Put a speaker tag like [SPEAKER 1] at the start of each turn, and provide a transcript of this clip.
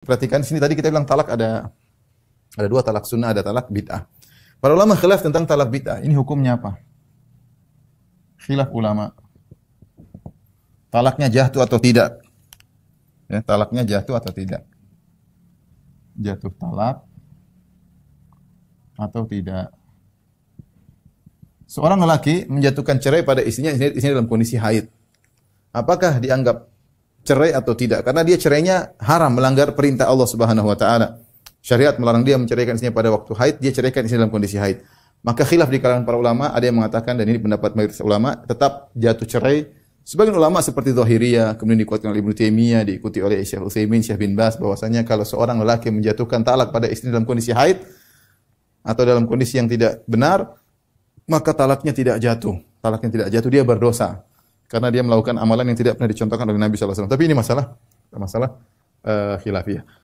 [SPEAKER 1] Perhatikan sini tadi kita bilang talak ada ada dua talak sunnah, ada talak bid'ah. Para ulama khilaf tentang talak bid'ah. Ini hukumnya apa? Khilaf ulama. Talaknya jatuh atau tidak? Ya, talaknya jatuh atau tidak? Jatuh talak atau tidak? Seorang lelaki menjatuhkan cerai pada istrinya, istrinya dalam kondisi haid. Apakah dianggap cerai atau tidak karena dia cerainya haram melanggar perintah Allah Subhanahu wa taala. Syariat melarang dia menceraikan istrinya pada waktu haid, dia ceraikan istrinya dalam kondisi haid. Maka khilaf di kalangan para ulama, ada yang mengatakan dan ini pendapat mayoritas ulama tetap jatuh cerai. Sebagian ulama seperti Zahiriyah, kemudian dikuatkan oleh Ibnu Taimiyah, diikuti oleh Syekh Utsaimin, Syekh bin Bas bahwasanya kalau seorang lelaki menjatuhkan talak pada istri dalam kondisi haid atau dalam kondisi yang tidak benar, maka talaknya tidak jatuh. Talaknya tidak jatuh, dia berdosa karena dia melakukan amalan yang tidak pernah dicontohkan oleh Nabi saw. Tapi ini masalah masalah uh, khilafiyah.